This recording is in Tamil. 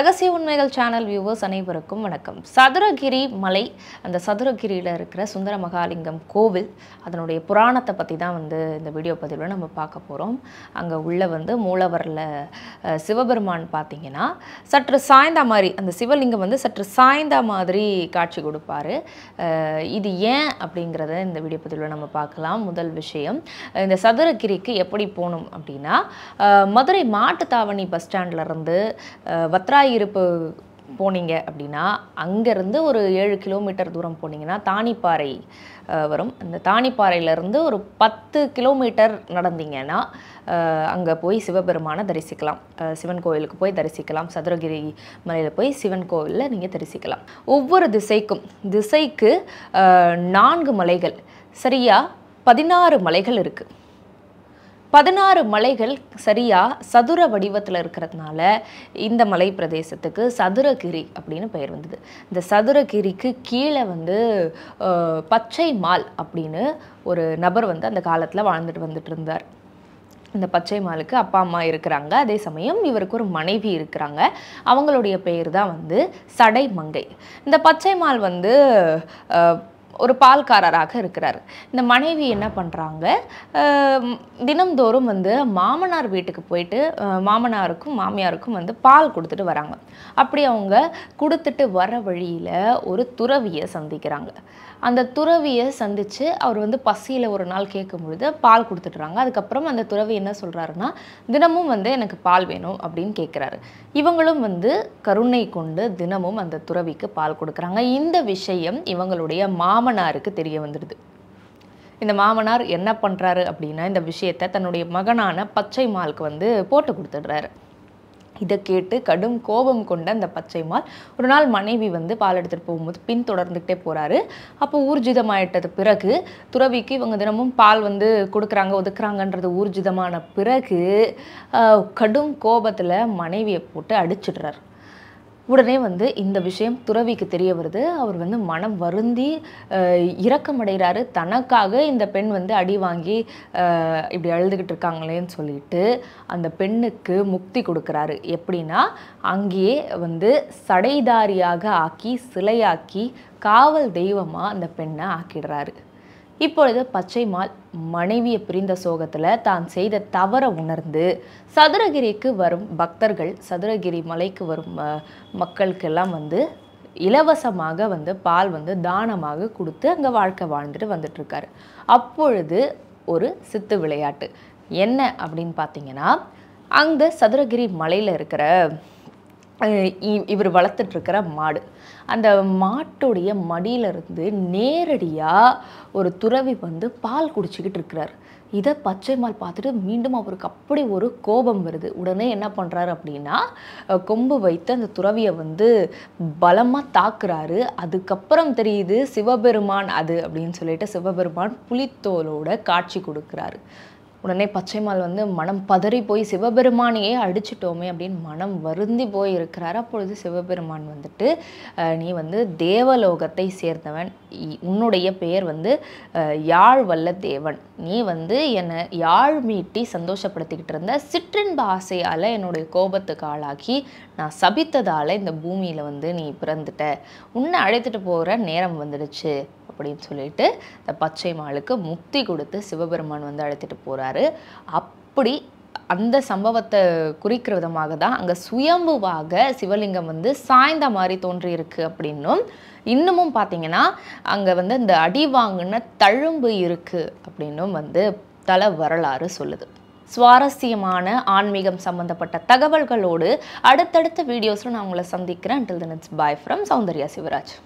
Braga உண்மைகள் சேனல் வியூவர்ஸ் அனைவருக்கும் வணக்கம் சதுரகிரி மலை அந்த சதுரகிரியில் இருக்கிற சுந்தர மகாலிங்கம் கோவில் அதனுடைய புராணத்தை பற்றி தான் வந்து இந்த வீடியோ பதிவில் நம்ம பார்க்க போகிறோம் அங்கே உள்ள வந்து மூலவரில் சிவபெருமான் பார்த்தீங்கன்னா சற்று சாய்ந்தா மாதிரி அந்த சிவலிங்கம் வந்து சற்று சாய்ந்தா மாதிரி காட்சி கொடுப்பார் இது ஏன் அப்படிங்கிறத இந்த வீடியோ பதிவில் நம்ம பார்க்கலாம் முதல் விஷயம் இந்த சதுரகிரிக்கு எப்படி போகணும் அப்படின்னா மதுரை மாட்டு தாவணி பஸ் ஸ்டாண்ட்லேருந்து வத்ராயிருப்பு இப்போ போனீங்க அப்படின்னா அங்கேருந்து ஒரு ஏழு கிலோமீட்டர் தூரம் போனீங்கன்னா தானிப்பாறை வரும் இந்த தானிப்பாறையிலேருந்து ஒரு பத்து கிலோமீட்டர் நடந்தீங்கன்னா அங்கே போய் சிவபெருமானை தரிசிக்கலாம் சிவன் கோவிலுக்கு போய் தரிசிக்கலாம் சதுரகிரி மலையில் போய் சிவன் கோவிலில் நீங்கள் தரிசிக்கலாம் ஒவ்வொரு திசைக்கும் திசைக்கு நான்கு மலைகள் சரியாக பதினாறு மலைகள் இருக்குது பதினாறு மலைகள் சரியாக சதுர வடிவத்தில் இருக்கிறதுனால இந்த மலை பிரதேசத்துக்கு சதுரகிரி அப்படின்னு பெயர் வந்தது இந்த சதுரகிரிக்கு கீழே வந்து பச்சை மால் அப்படின்னு ஒரு நபர் வந்து அந்த காலத்தில் வாழ்ந்துட்டு வந்துட்டு இருந்தார் இந்த பச்சை மாலுக்கு அப்பா அம்மா இருக்கிறாங்க அதே சமயம் இவருக்கு ஒரு மனைவி இருக்கிறாங்க அவங்களுடைய பெயர் தான் வந்து சடை மங்கை இந்த பச்சை மால் வந்து ஒரு பால்காரராக இருக்கிறார் இந்த மனைவி என்ன பண்ணுறாங்க தினம்தோறும் வந்து மாமனார் வீட்டுக்கு போயிட்டு மாமனாருக்கும் மாமியாருக்கும் வந்து பால் கொடுத்துட்டு வராங்க அப்படி அவங்க கொடுத்துட்டு வர வழியில் ஒரு துறவியை சந்திக்கிறாங்க அந்த துறவியை சந்தித்து அவர் வந்து பசியில் ஒரு நாள் கேட்கும் பொழுது பால் கொடுத்துட்றாங்க அதுக்கப்புறம் அந்த துறவி என்ன சொல்கிறாருன்னா தினமும் வந்து எனக்கு பால் வேணும் அப்படின்னு கேட்குறாரு இவங்களும் வந்து கருணை கொண்டு தினமும் அந்த துறவிக்கு பால் கொடுக்குறாங்க இந்த விஷயம் இவங்களுடைய மாமன் மாமனாருக்கு தெரிய வந்துடுது இந்த மாமனார் என்ன பண்ணுறாரு அப்படின்னா இந்த விஷயத்தை தன்னுடைய மகனான பச்சை மாலுக்கு வந்து போட்டு கொடுத்துடுறாரு இதை கேட்டு கடும் கோபம் கொண்ட அந்த பச்சைமால் ஒரு நாள் மனைவி வந்து பால் எடுத்துகிட்டு போகும்போது பின் தொடர்ந்துக்கிட்டே போகிறாரு அப்போ ஊர்ஜிதமாயிட்டது பிறகு துறவிக்கு இவங்க தினமும் பால் வந்து கொடுக்குறாங்க ஒதுக்குறாங்கன்றது ஊர்ஜிதமான பிறகு கடும் கோபத்தில் மனைவியை போட்டு அடிச்சிடுறாரு உடனே வந்து இந்த விஷயம் துறவிக்கு தெரிய வருது அவர் வந்து மனம் வருந்தி இரக்கமடைகிறாரு தனக்காக இந்த பெண் வந்து அடி வாங்கி இப்படி அழுதுகிட்டு இருக்காங்களேன்னு சொல்லிட்டு அந்த பெண்ணுக்கு முக்தி கொடுக்குறாரு எப்படின்னா அங்கேயே வந்து சடைதாரியாக ஆக்கி சிலையாக்கி காவல் தெய்வமாக அந்த பெண்ணை ஆக்கிடுறாரு இப்பொழுது பச்சைமால் மனைவியை பிரிந்த சோகத்தில் தான் செய்த தவற உணர்ந்து சதுரகிரிக்கு வரும் பக்தர்கள் சதுரகிரி மலைக்கு வரும் மக்களுக்கெல்லாம் வந்து இலவசமாக வந்து பால் வந்து தானமாக கொடுத்து அங்கே வாழ்க்கை வாழ்ந்துட்டு வந்துட்டுருக்காரு அப்பொழுது ஒரு சித்து விளையாட்டு என்ன அப்படின்னு பார்த்தீங்கன்னா அங்கே சதுரகிரி மலையில் இருக்கிற இவர் வளர்த்துட்ருக்கிற மாடு அந்த மாட்டுடைய மடியிலிருந்து நேரடியாக ஒரு துறவி வந்து பால் குடிச்சிக்கிட்டு இருக்கிறார் இதை பச்சை மால் பார்த்துட்டு மீண்டும் அவருக்கு அப்படி ஒரு கோபம் வருது உடனே என்ன பண்ணுறாரு அப்படின்னா கொம்பு வைத்து அந்த துறவியை வந்து பலமாக தாக்குறாரு அதுக்கப்புறம் தெரியுது சிவபெருமான் அது அப்படின்னு சொல்லிட்டு சிவபெருமான் புலித்தோலோட காட்சி கொடுக்குறாரு உடனே பச்சைமால் வந்து மனம் பதறி போய் சிவபெருமானையே அடிச்சிட்டோமே அப்படின்னு மனம் வருந்தி போய் இருக்கிறார் அப்பொழுது சிவபெருமான் வந்துட்டு நீ வந்து தேவலோகத்தை சேர்ந்தவன் உன்னுடைய பெயர் வந்து யாழ் வல்ல தேவன் நீ வந்து என்னை யாழ் மீட்டி சந்தோஷப்படுத்திக்கிட்டு இருந்த சிற்றின்ப ஆசையால் என்னுடைய கோபத்துக்கு ஆளாக்கி நான் சபித்ததால் இந்த பூமியில் வந்து நீ பிறந்துட்ட உன்னை அழைத்துட்டு போகிற நேரம் வந்துடுச்சு அப்படின்னு சொல்லிட்டு இந்த பச்சை மாளுக்கு முக்தி கொடுத்து சிவபெருமான் வந்து அழைத்துட்டு போகிறாரு அப்படி அந்த சம்பவத்தை குறிக்கிற விதமாக தான் அங்கே சுயம்புவாக சிவலிங்கம் வந்து சாய்ந்த மாதிரி தோன்றியிருக்கு அப்படின்னும் இன்னமும் பார்த்தீங்கன்னா அங்கே வந்து இந்த அடி வாங்கின தழும்பு இருக்குது அப்படின்னும் வந்து தல வரலாறு சொல்லுது சுவாரஸ்யமான ஆன்மீகம் சம்பந்தப்பட்ட தகவல்களோடு அடுத்தடுத்த வீடியோஸில் நான் உங்களை சந்திக்கிறேன் until then it's bye from Soundarya Shivraj